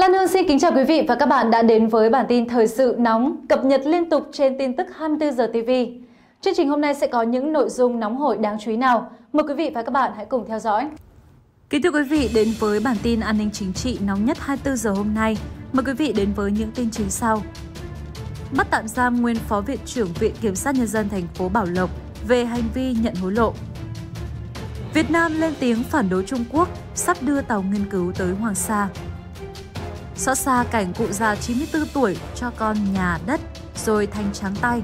Lan Hương xin kính chào quý vị và các bạn đã đến với bản tin thời sự nóng cập nhật liên tục trên tin tức 24 giờ TV. Chương trình hôm nay sẽ có những nội dung nóng hổi đáng chú ý nào? Mời quý vị và các bạn hãy cùng theo dõi. Kính thưa quý vị, đến với bản tin an ninh chính trị nóng nhất 24 giờ hôm nay. Mời quý vị đến với những tin chính sau. Bắt tạm giam nguyên phó viện trưởng Viện Kiểm sát Nhân dân thành phố Bảo Lộc về hành vi nhận hối lộ. Việt Nam lên tiếng phản đối Trung Quốc sắp đưa tàu nghiên cứu tới Hoàng Sa. Xót xa cảnh cụ già 94 tuổi cho con nhà đất rồi thành trắng tay.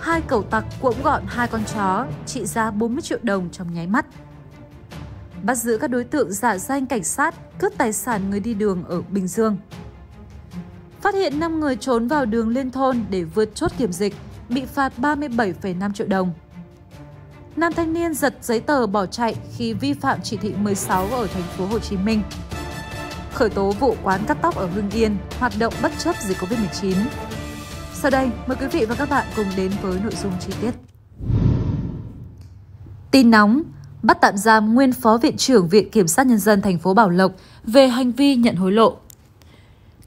Hai cẩu tặc cuỗng gọn hai con chó trị giá 40 triệu đồng trong nháy mắt. Bắt giữ các đối tượng giả danh cảnh sát cướp tài sản người đi đường ở Bình Dương. Phát hiện 5 người trốn vào đường liên thôn để vượt chốt kiểm dịch, bị phạt 37,5 triệu đồng. Nam thanh niên giật giấy tờ bỏ chạy khi vi phạm chỉ thị 16 ở thành phố Hồ Chí Minh khởi tố vụ quán cắt tóc ở Hưng Yên hoạt động bất chấp dịch Covid-19. Sau đây, mời quý vị và các bạn cùng đến với nội dung chi tiết. Tin nóng, bắt tạm giam nguyên phó viện trưởng Viện Kiểm sát Nhân dân thành phố Bảo Lộc về hành vi nhận hối lộ.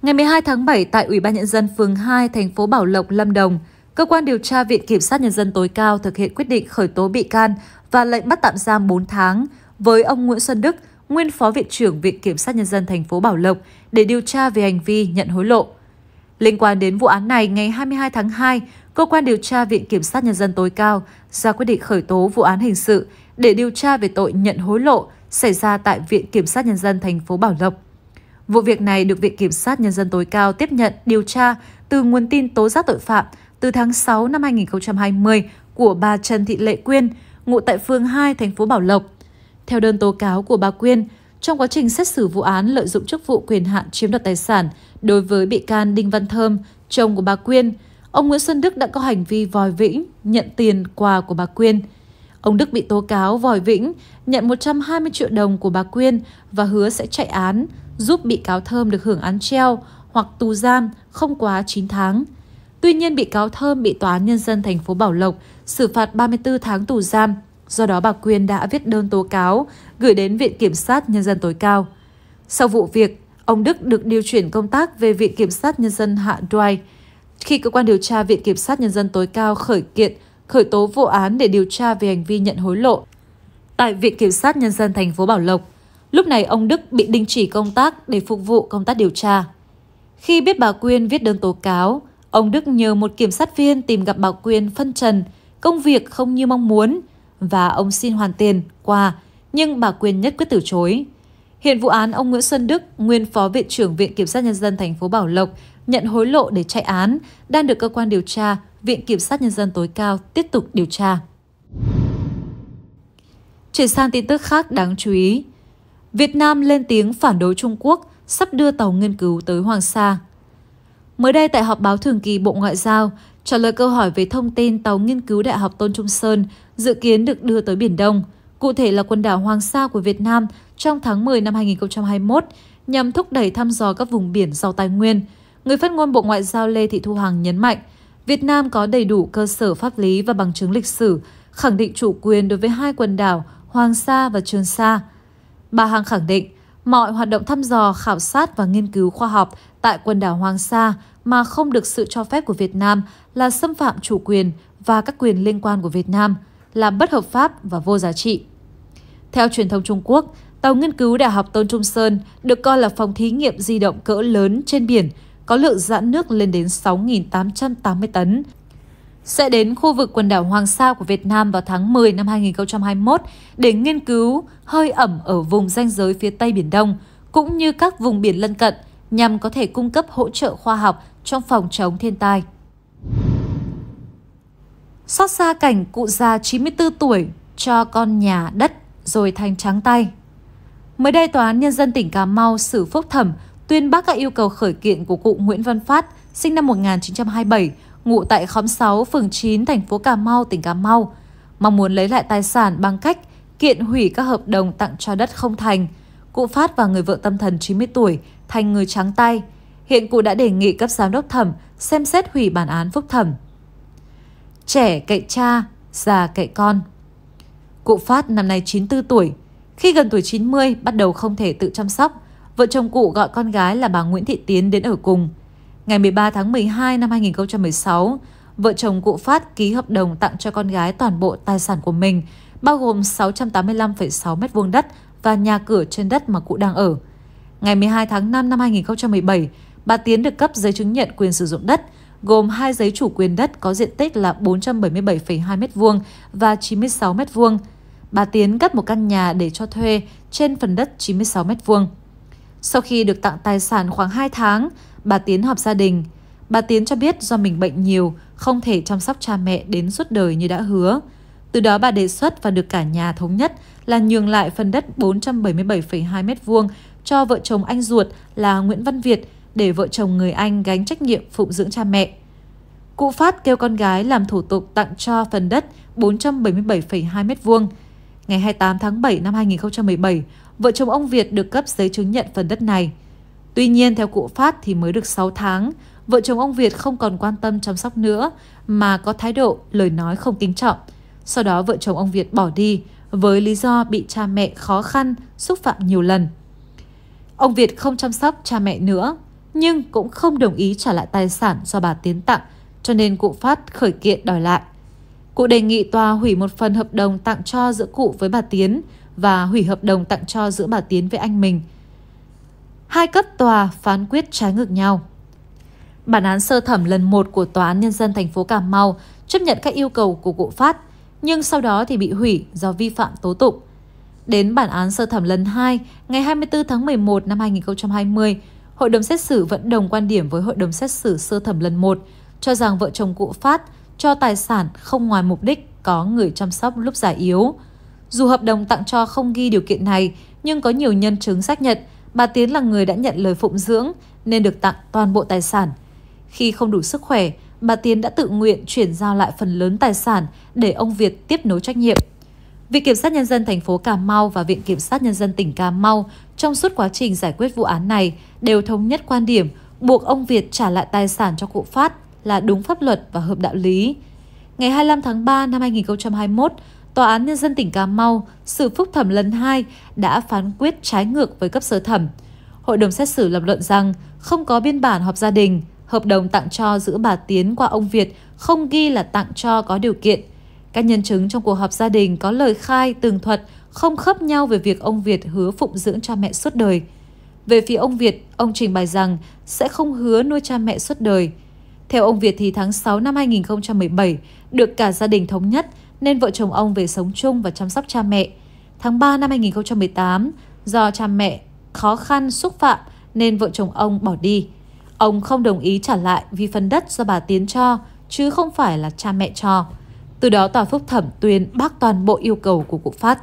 Ngày 12 tháng 7 tại Ủy ban Nhân dân phường 2, thành phố Bảo Lộc, Lâm Đồng, Cơ quan điều tra Viện Kiểm sát Nhân dân tối cao thực hiện quyết định khởi tố bị can và lệnh bắt tạm giam 4 tháng với ông Nguyễn Xuân Đức, nguyên Phó Viện trưởng Viện Kiểm sát Nhân dân thành phố Bảo Lộc để điều tra về hành vi nhận hối lộ. Liên quan đến vụ án này, ngày 22 tháng 2, Cơ quan điều tra Viện Kiểm sát Nhân dân tối cao ra quyết định khởi tố vụ án hình sự để điều tra về tội nhận hối lộ xảy ra tại Viện Kiểm sát Nhân dân thành phố Bảo Lộc. Vụ việc này được Viện Kiểm sát Nhân dân tối cao tiếp nhận điều tra từ nguồn tin tố giác tội phạm từ tháng 6 năm 2020 của bà Trần Thị Lệ Quyên, ngụ tại phường 2, thành phố Bảo Lộc – theo đơn tố cáo của bà Quyên, trong quá trình xét xử vụ án lợi dụng chức vụ quyền hạn chiếm đoạt tài sản đối với bị can Đinh Văn Thơm, chồng của bà Quyên, ông Nguyễn Xuân Đức đã có hành vi vòi vĩnh, nhận tiền quà của bà Quyên. Ông Đức bị tố cáo vòi vĩnh, nhận 120 triệu đồng của bà Quyên và hứa sẽ chạy án, giúp bị cáo Thơm được hưởng án treo hoặc tù giam không quá 9 tháng. Tuy nhiên, bị cáo Thơm bị Tòa án Nhân dân thành phố Bảo Lộc xử phạt 34 tháng tù giam Do đó bà Quyên đã viết đơn tố cáo gửi đến Viện Kiểm sát Nhân dân tối cao. Sau vụ việc, ông Đức được điều chuyển công tác về Viện Kiểm sát Nhân dân Hạ Đoai. Khi cơ quan điều tra Viện Kiểm sát Nhân dân tối cao khởi kiện, khởi tố vụ án để điều tra về hành vi nhận hối lộ tại Viện Kiểm sát Nhân dân thành phố Bảo Lộc, lúc này ông Đức bị đình chỉ công tác để phục vụ công tác điều tra. Khi biết bà Quyên viết đơn tố cáo, ông Đức nhờ một kiểm sát viên tìm gặp bà Quyên phân trần, công việc không như mong muốn, và ông xin hoàn tiền qua, nhưng bà Quyên nhất quyết từ chối. Hiện vụ án ông Nguyễn Xuân Đức, nguyên phó viện trưởng Viện Kiểm sát Nhân dân thành phố Bảo Lộc, nhận hối lộ để chạy án, đang được cơ quan điều tra, Viện Kiểm sát Nhân dân tối cao tiếp tục điều tra. Chuyển sang tin tức khác đáng chú ý. Việt Nam lên tiếng phản đối Trung Quốc sắp đưa tàu nghiên cứu tới Hoàng Sa. Mới đây tại họp báo thường kỳ Bộ Ngoại giao, trả lời câu hỏi về thông tin tàu nghiên cứu Đại học Tôn Trung Sơn dự kiến được đưa tới Biển Đông, cụ thể là quần đảo Hoàng Sa của Việt Nam trong tháng 10 năm 2021 nhằm thúc đẩy thăm dò các vùng biển giàu tài nguyên. Người phát ngôn Bộ Ngoại giao Lê Thị Thu Hằng nhấn mạnh, Việt Nam có đầy đủ cơ sở pháp lý và bằng chứng lịch sử khẳng định chủ quyền đối với hai quần đảo Hoàng Sa và Trường Sa. Bà Hằng khẳng định, mọi hoạt động thăm dò, khảo sát và nghiên cứu khoa học tại quần đảo Hoàng Sa mà không được sự cho phép của Việt Nam là xâm phạm chủ quyền và các quyền liên quan của Việt Nam – là bất hợp pháp và vô giá trị. Theo truyền thông Trung Quốc, tàu nghiên cứu Đại học Tôn Trung Sơn được coi là phòng thí nghiệm di động cỡ lớn trên biển, có lượng giãn nước lên đến 6.880 tấn, sẽ đến khu vực quần đảo Hoàng Sa của Việt Nam vào tháng 10 năm 2021 để nghiên cứu hơi ẩm ở vùng ranh giới phía Tây Biển Đông, cũng như các vùng biển lân cận, nhằm có thể cung cấp hỗ trợ khoa học trong phòng chống thiên tai. Xót xa cảnh cụ già 94 tuổi cho con nhà đất rồi thành trắng tay. Mới đây, Tòa án Nhân dân tỉnh Cà Mau xử phúc thẩm tuyên bác các yêu cầu khởi kiện của cụ Nguyễn Văn Phát, sinh năm 1927, ngụ tại khóm 6, phường 9, thành phố Cà Mau, tỉnh Cà Mau, mong muốn lấy lại tài sản bằng cách kiện hủy các hợp đồng tặng cho đất không thành. Cụ Phát và người vợ tâm thần 90 tuổi thành người trắng tay. Hiện cụ đã đề nghị cấp giám đốc thẩm xem xét hủy bản án phúc thẩm trẻ cậy cha, già cậy con. Cụ Phát năm nay 94 tuổi, khi gần tuổi 90 bắt đầu không thể tự chăm sóc, vợ chồng cụ gọi con gái là bà Nguyễn Thị Tiến đến ở cùng. Ngày 13 tháng 12 năm 2016, vợ chồng cụ Phát ký hợp đồng tặng cho con gái toàn bộ tài sản của mình, bao gồm 685,6 m2 đất và nhà cửa trên đất mà cụ đang ở. Ngày 12 tháng 5 năm 2017, bà Tiến được cấp giấy chứng nhận quyền sử dụng đất – gồm hai giấy chủ quyền đất có diện tích là 477,2 m2 và 96 m2. Bà Tiến cắt một căn nhà để cho thuê trên phần đất 96 m2. Sau khi được tặng tài sản khoảng 2 tháng, bà Tiến họp gia đình. Bà Tiến cho biết do mình bệnh nhiều, không thể chăm sóc cha mẹ đến suốt đời như đã hứa. Từ đó bà đề xuất và được cả nhà thống nhất là nhường lại phần đất 477,2 m2 cho vợ chồng anh ruột là Nguyễn Văn Việt để vợ chồng người Anh gánh trách nhiệm phụng dưỡng cha mẹ. Cụ Phát kêu con gái làm thủ tục tặng cho phần đất 477,2 m2. Ngày 28 tháng 7 năm 2017, vợ chồng ông Việt được cấp giấy chứng nhận phần đất này. Tuy nhiên, theo cụ Phát thì mới được 6 tháng, vợ chồng ông Việt không còn quan tâm chăm sóc nữa mà có thái độ lời nói không kính trọng. Sau đó vợ chồng ông Việt bỏ đi với lý do bị cha mẹ khó khăn, xúc phạm nhiều lần. Ông Việt không chăm sóc cha mẹ nữa nhưng cũng không đồng ý trả lại tài sản do bà Tiến tặng, cho nên cụ Phát khởi kiện đòi lại. Cụ đề nghị tòa hủy một phần hợp đồng tặng cho giữa cụ với bà Tiến và hủy hợp đồng tặng cho giữa bà Tiến với anh mình. Hai cấp tòa phán quyết trái ngược nhau. Bản án sơ thẩm lần 1 của Tòa án Nhân dân thành phố Cà Mau chấp nhận các yêu cầu của cụ Phát, nhưng sau đó thì bị hủy do vi phạm tố tụng. Đến bản án sơ thẩm lần 2 ngày 24 tháng 11 năm 2020, hội đồng xét xử vẫn đồng quan điểm với hội đồng xét xử sơ thẩm lần 1, cho rằng vợ chồng cụ Phát cho tài sản không ngoài mục đích có người chăm sóc lúc già yếu. Dù hợp đồng tặng cho không ghi điều kiện này, nhưng có nhiều nhân chứng xác nhận bà Tiến là người đã nhận lời phụng dưỡng nên được tặng toàn bộ tài sản. Khi không đủ sức khỏe, bà Tiến đã tự nguyện chuyển giao lại phần lớn tài sản để ông Việt tiếp nối trách nhiệm. Viện Kiểm sát Nhân dân thành phố Cà Mau và Viện Kiểm sát Nhân dân tỉnh Cà Mau trong suốt quá trình giải quyết vụ án này đều thống nhất quan điểm buộc ông Việt trả lại tài sản cho cụ Phát là đúng pháp luật và hợp đạo lý. Ngày 25 tháng 3 năm 2021, Tòa án Nhân dân tỉnh Cà Mau xử phúc thẩm lần 2 đã phán quyết trái ngược với cấp sơ thẩm. Hội đồng xét xử lập luận rằng không có biên bản họp gia đình, hợp đồng tặng cho giữa bà Tiến qua ông Việt không ghi là tặng cho có điều kiện. Các nhân chứng trong cuộc họp gia đình có lời khai tường thuật không khớp nhau về việc ông Việt hứa phụng dưỡng cha mẹ suốt đời. Về phía ông Việt, ông trình bày rằng sẽ không hứa nuôi cha mẹ suốt đời. Theo ông Việt thì tháng 6 năm 2017 được cả gia đình thống nhất nên vợ chồng ông về sống chung và chăm sóc cha mẹ. Tháng 3 năm 2018, do cha mẹ khó khăn xúc phạm nên vợ chồng ông bỏ đi. Ông không đồng ý trả lại vì phần đất do bà Tiến cho, chứ không phải là cha mẹ cho. Từ đó tòa phúc thẩm tuyên bác toàn bộ yêu cầu của cụ Phát.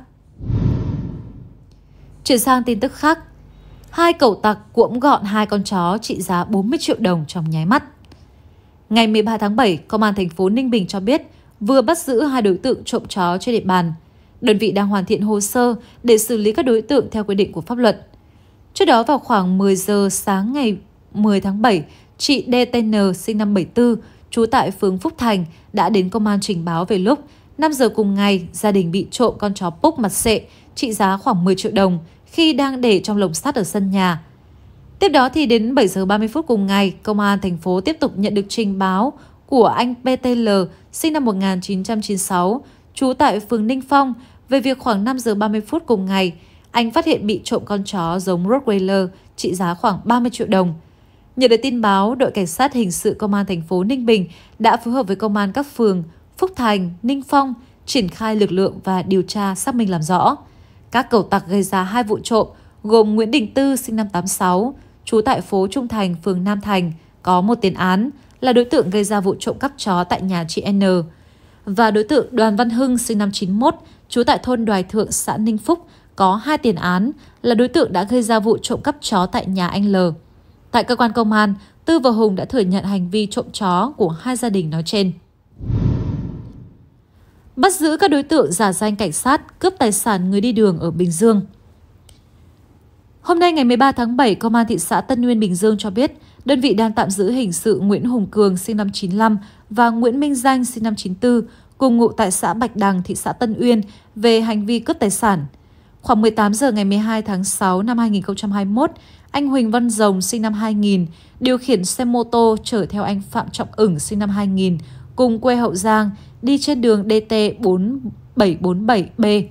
Chuyển sang tin tức khác, hai cẩu tặc cuỗm gọn hai con chó trị giá 40 triệu đồng trong nháy mắt. Ngày 13 tháng 7, Công an thành phố Ninh Bình cho biết vừa bắt giữ hai đối tượng trộm chó trên địa bàn. Đơn vị đang hoàn thiện hồ sơ để xử lý các đối tượng theo quy định của pháp luật. Trước đó vào khoảng 10 giờ sáng ngày 10 tháng 7, chị DTN sinh năm 74, trú tại phường Phúc Thành, đã đến công an trình báo về lúc 5 giờ cùng ngày, gia đình bị trộm con chó púc mặt sệ, trị giá khoảng 10 triệu đồng – khi đang để trong lồng sắt ở sân nhà. Tiếp đó thì đến 7 giờ 30 phút cùng ngày, công an thành phố tiếp tục nhận được trình báo của anh PTL sinh năm 1996, trú tại phường Ninh Phong về việc khoảng 5 giờ 30 phút cùng ngày, anh phát hiện bị trộm con chó giống Rottweiler trị giá khoảng 30 triệu đồng. Nhận được tin báo, đội cảnh sát hình sự công an thành phố Ninh Bình đã phối hợp với công an các phường Phúc Thành, Ninh Phong triển khai lực lượng và điều tra xác minh làm rõ. Các cầu tặc gây ra hai vụ trộm gồm Nguyễn Đình Tư sinh năm 86, trú tại phố Trung Thành, phường Nam Thành, có một tiền án là đối tượng gây ra vụ trộm cắp chó tại nhà chị N. Và đối tượng Đoàn Văn Hưng sinh năm 91, trú tại thôn Đoài Thượng, xã Ninh Phúc, có hai tiền án là đối tượng đã gây ra vụ trộm cắp chó tại nhà anh L. Tại cơ quan công an, Tư và Hùng đã thừa nhận hành vi trộm chó của hai gia đình nói trên bắt giữ các đối tượng giả danh cảnh sát cướp tài sản người đi đường ở Bình Dương. Hôm nay ngày 13 tháng 7, Công an thị xã Tân Nguyên, Bình Dương cho biết đơn vị đang tạm giữ hình sự Nguyễn Hùng Cường sinh năm 95 và Nguyễn Minh Danh sinh năm 94 cùng ngụ tại xã Bạch Đằng, thị xã Tân Uyên về hành vi cướp tài sản. Khoảng 18 giờ ngày 12 tháng 6 năm 2021, anh Huỳnh Văn Rồng sinh năm 2000 điều khiển xe mô tô chở theo anh Phạm Trọng ửng sinh năm 2000 cùng quê Hậu Giang, đi trên đường DT 4747B.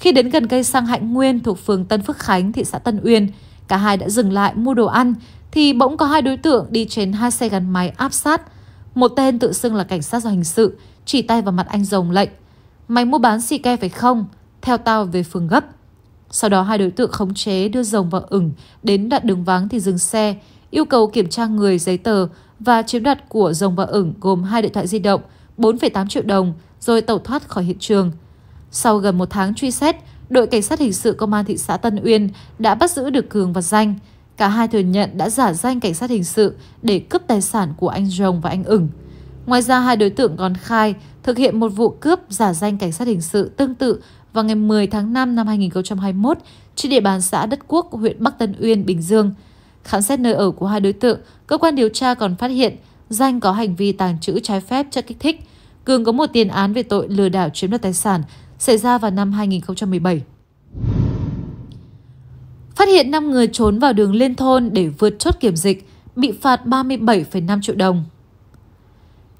Khi đến gần cây xăng Hạnh Nguyên thuộc phường Tân Phước Khánh, thị xã Tân Uyên, cả hai đã dừng lại mua đồ ăn, thì bỗng có hai đối tượng đi trên hai xe gắn máy áp sát. Một tên tự xưng là cảnh sát do hình sự, chỉ tay vào mặt anh rồng lệnh. Mày mua bán xì ke phải không? Theo tao về phường gấp. Sau đó hai đối tượng khống chế đưa rồng và ửng đến đoạn đường vắng thì dừng xe, yêu cầu kiểm tra người giấy tờ và chiếm đoạt của rồng và ửng gồm hai điện thoại di động, 4,8 triệu đồng rồi tẩu thoát khỏi hiện trường. Sau gần một tháng truy xét, đội cảnh sát hình sự công an thị xã Tân Uyên đã bắt giữ được Cường và Danh. Cả hai thừa nhận đã giả danh cảnh sát hình sự để cướp tài sản của anh Rồng và anh ửng. Ngoài ra, hai đối tượng còn khai thực hiện một vụ cướp giả danh cảnh sát hình sự tương tự vào ngày 10 tháng 5 năm 2021 trên địa bàn xã Đất Quốc, huyện Bắc Tân Uyên, Bình Dương. Khám xét nơi ở của hai đối tượng, Cơ quan điều tra còn phát hiện Danh có hành vi tàng trữ trái phép chất kích thích. Cường có một tiền án về tội lừa đảo chiếm đoạt tài sản xảy ra vào năm 2017. Phát hiện 5 người trốn vào đường liên thôn để vượt chốt kiểm dịch, bị phạt 37,5 triệu đồng.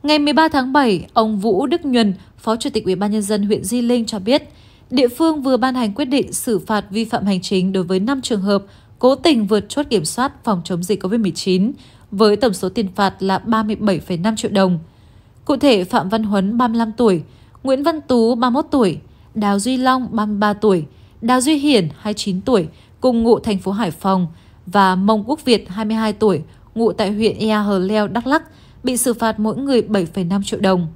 Ngày 13 tháng 7, ông Vũ Đức Nhuần, Phó Chủ tịch ủy ban nhân dân huyện Di Linh cho biết, địa phương vừa ban hành quyết định xử phạt vi phạm hành chính đối với 5 trường hợp cố tình vượt chốt kiểm soát phòng chống dịch COVID-19, với tổng số tiền phạt là 37,5 triệu đồng. Cụ thể, Phạm Văn Huấn 35 tuổi, Nguyễn Văn Tú 31 tuổi, Đào Duy Long 33 tuổi, Đào Duy Hiển 29 tuổi, cùng ngụ thành phố Hải Phòng và Mông Quốc Việt 22 tuổi, ngụ tại huyện Ea Hờ Leo, Đắk Lắk, bị xử phạt mỗi người 7,5 triệu đồng.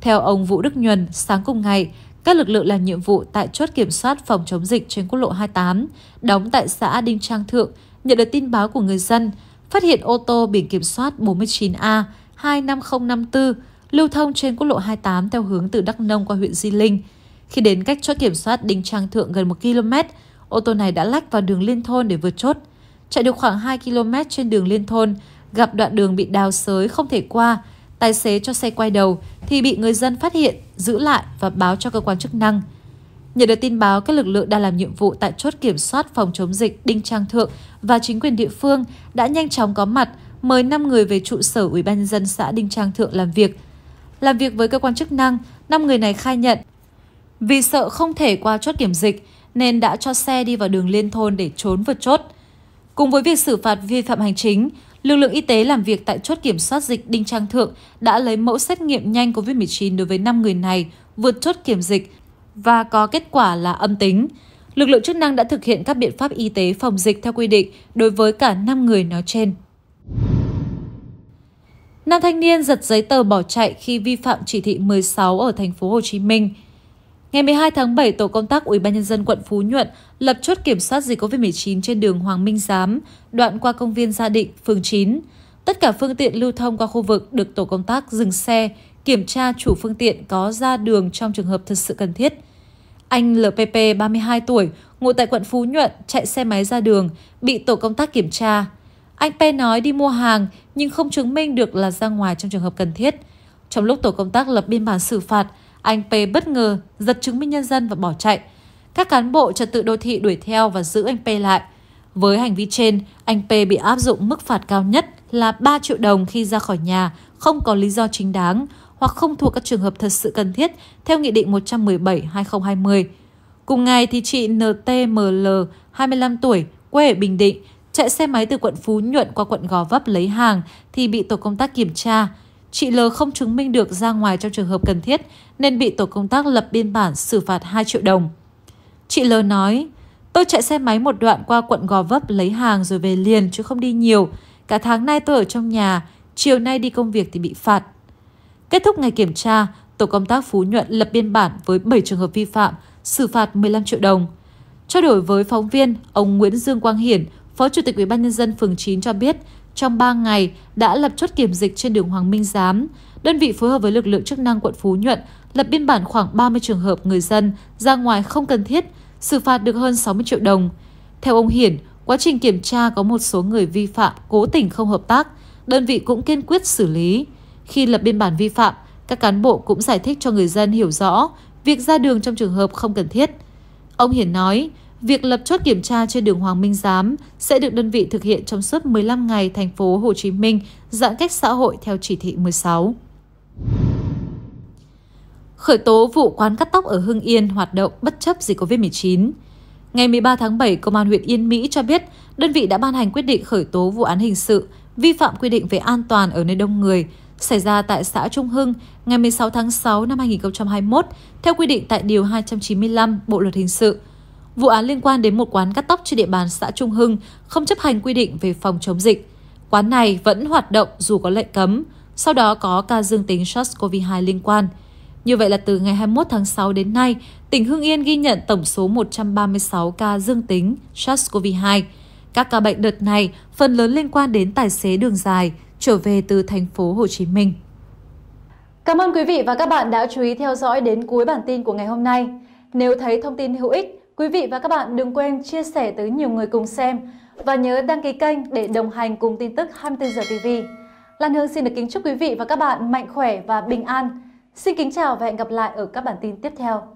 Theo ông Vũ Đức Nhuần, sáng cùng ngày, các lực lượng làm nhiệm vụ tại chốt kiểm soát phòng chống dịch trên quốc lộ 28, đóng tại xã Đinh Trang Thượng, nhận được tin báo của người dân, phát hiện ô tô biển kiểm soát 49A 25054 lưu thông trên quốc lộ 28 theo hướng từ Đắk Nông qua huyện Di Linh. Khi đến cách chốt kiểm soát Đinh Trang Thượng gần 1 km, ô tô này đã lách vào đường liên thôn để vượt chốt. Chạy được khoảng 2 km trên đường liên thôn, gặp đoạn đường bị đào sới không thể qua, tài xế cho xe quay đầu thì bị người dân phát hiện, giữ lại và báo cho cơ quan chức năng. Nhận được tin báo, các lực lượng đang làm nhiệm vụ tại chốt kiểm soát phòng chống dịch Đinh Trang Thượng và chính quyền địa phương đã nhanh chóng có mặt, mời 5 người về trụ sở Ủy ban nhân dân xã Đinh Trang Thượng làm việc. Làm việc với cơ quan chức năng, 5 người này khai nhận vì sợ không thể qua chốt kiểm dịch nên đã cho xe đi vào đường liên thôn để trốn vượt chốt. Cùng với việc xử phạt vi phạm hành chính, lực lượng y tế làm việc tại chốt kiểm soát dịch Đinh Trang Thượng đã lấy mẫu xét nghiệm nhanh COVID-19 đối với 5 người này vượt chốt kiểm dịch và có kết quả là âm tính. Lực lượng chức năng đã thực hiện các biện pháp y tế phòng dịch theo quy định đối với cả 5 người nói trên. Nam thanh niên giật giấy tờ bỏ chạy khi vi phạm chỉ thị 16 ở thành phố Hồ Chí Minh. Ngày 12 tháng 7, tổ công tác Ủy ban nhân dân quận Phú Nhuận lập chốt kiểm soát dịch COVID-19 trên đường Hoàng Minh Giám, đoạn qua công viên Gia Định, phường 9. Tất cả phương tiện lưu thông qua khu vực được tổ công tác dừng xe, kiểm tra chủ phương tiện có ra đường trong trường hợp thật sự cần thiết. Anh LPP 32 tuổi, ngụ tại quận Phú Nhuận, chạy xe máy ra đường, bị tổ công tác kiểm tra. Anh P nói đi mua hàng nhưng không chứng minh được là ra ngoài trong trường hợp cần thiết. Trong lúc tổ công tác lập biên bản xử phạt, anh P bất ngờ giật chứng minh nhân dân và bỏ chạy. Các cán bộ trật tự đô thị đuổi theo và giữ anh P lại. Với hành vi trên, anh P bị áp dụng mức phạt cao nhất là 3 triệu đồng khi ra khỏi nhà, không có lý do chính đáng, hoặc không thuộc các trường hợp thật sự cần thiết theo Nghị định 117-2020. Cùng ngày thì chị NTML, 25 tuổi, quê ở Bình Định, chạy xe máy từ quận Phú Nhuận qua quận Gò Vấp lấy hàng thì bị tổ công tác kiểm tra. Chị L không chứng minh được ra ngoài trong trường hợp cần thiết nên bị tổ công tác lập biên bản xử phạt 2 triệu đồng. Chị L nói, tôi chạy xe máy một đoạn qua quận Gò Vấp lấy hàng rồi về liền chứ không đi nhiều. Cả tháng nay tôi ở trong nhà, chiều nay đi công việc thì bị phạt Kết thúc ngày kiểm tra, tổ công tác Phú Nhuận lập biên bản với 7 trường hợp vi phạm, xử phạt 15 triệu đồng. Trao đổi với phóng viên, ông Nguyễn Dương Quang Hiển, Phó Chủ tịch Ủy ban nhân dân phường 9 cho biết, trong 3 ngày đã lập chốt kiểm dịch trên đường Hoàng Minh Giám. Đơn vị phối hợp với lực lượng chức năng quận Phú Nhuận lập biên bản khoảng 30 trường hợp người dân ra ngoài không cần thiết, xử phạt được hơn 60 triệu đồng. Theo ông Hiển, quá trình kiểm tra có một số người vi phạm cố tình không hợp tác, đơn vị cũng kiên quyết xử lý. Khi lập biên bản vi phạm, các cán bộ cũng giải thích cho người dân hiểu rõ việc ra đường trong trường hợp không cần thiết. Ông Hiển nói, việc lập chốt kiểm tra trên đường Hoàng Minh Giám sẽ được đơn vị thực hiện trong suốt 15 ngày thành phố Hồ Chí Minh giãn cách xã hội theo chỉ thị 16. Khởi tố vụ quán cắt tóc ở Hưng Yên hoạt động bất chấp dịch COVID-19. Ngày 13 tháng 7, Công an huyện Yên Mỹ cho biết đơn vị đã ban hành quyết định khởi tố vụ án hình sự vi phạm quy định về an toàn ở nơi đông người – xảy ra tại xã Trung Hưng ngày 16 tháng 6 năm 2021 theo quy định tại Điều 295 Bộ Luật Hình sự. Vụ án liên quan đến một quán cắt tóc trên địa bàn xã Trung Hưng không chấp hành quy định về phòng chống dịch. Quán này vẫn hoạt động dù có lệnh cấm, sau đó có ca dương tính SARS-CoV-2 liên quan. Như vậy là từ ngày 21 tháng 6 đến nay, tỉnh Hưng Yên ghi nhận tổng số 136 ca dương tính SARS-CoV-2. Các ca bệnh đợt này phần lớn liên quan đến tài xế đường dài – trở về từ thành phố Hồ Chí Minh. Cảm ơn quý vị và các bạn đã chú ý theo dõi đến cuối bản tin của ngày hôm nay. Nếu thấy thông tin hữu ích, quý vị và các bạn đừng quên chia sẻ tới nhiều người cùng xem và nhớ đăng ký kênh để đồng hành cùng tin tức 24 giờ TV. Lan Hương xin được kính chúc quý vị và các bạn mạnh khỏe và bình an. Xin kính chào và hẹn gặp lại ở các bản tin tiếp theo.